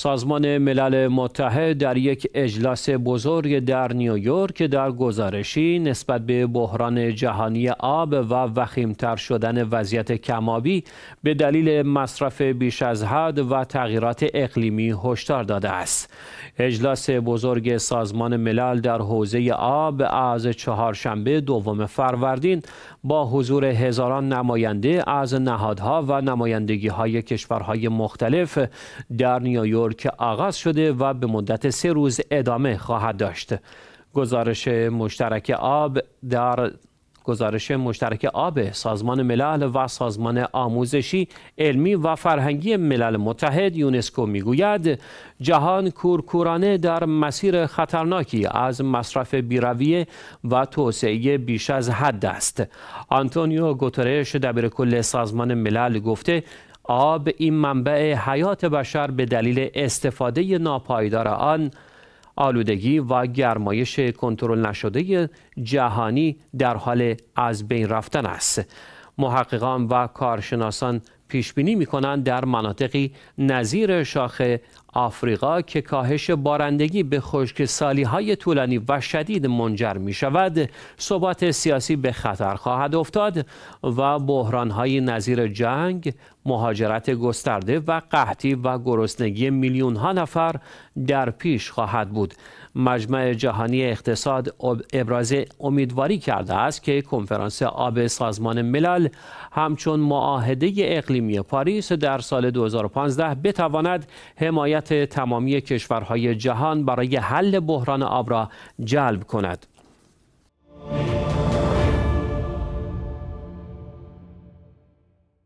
سازمان ملل متحد در یک اجلاس بزرگ در نیویورک در گزارشی نسبت به بحران جهانی آب و وخیمتر شدن وضعیت کمابی به دلیل مصرف بیش از حد و تغییرات اقلیمی هشدار داده است. اجلاس بزرگ سازمان ملل در حوزه آب از چهارشنبه دوم فروردین با حضور هزاران نماینده از نهادها و نمایندگی های کشورهای مختلف در نیویورک که آغاز شده و به مدت سه روز ادامه خواهد داشت. گزارش مشترک آب در گزارش مشترک آب سازمان ملل و سازمان آموزشی علمی و فرهنگی ملل متحد یونسکو میگوید جهان کورکورانه در مسیر خطرناکی از مصرف بیرویه و توسعه بیش از حد است آنتونیو گوترش دبیر کل سازمان ملل گفته آب این منبع حیات بشر به دلیل استفاده ناپایدار آن آلودگی و گرمایش کنترل نشده جهانی در حال از بین رفتن است محققان و کارشناسان پیش بینی می کنند در مناطقی نظیر شاخ آفریقا که کاهش بارندگی به سالی های طولانی و شدید منجر می شود ثبات سیاسی به خطر خواهد افتاد و بحران های نظیر جنگ مهاجرت گسترده و قحطی و گرسنگی میلیون ها نفر در پیش خواهد بود مجمع جهانی اقتصاد ابراز امیدواری کرده است که کنفرانس آب سازمان ملل همچون معاهده اقلیمی پاریس در سال 2015 بتواند حمایت تمامی کشورهای جهان برای حل بحران آب را جلب کند.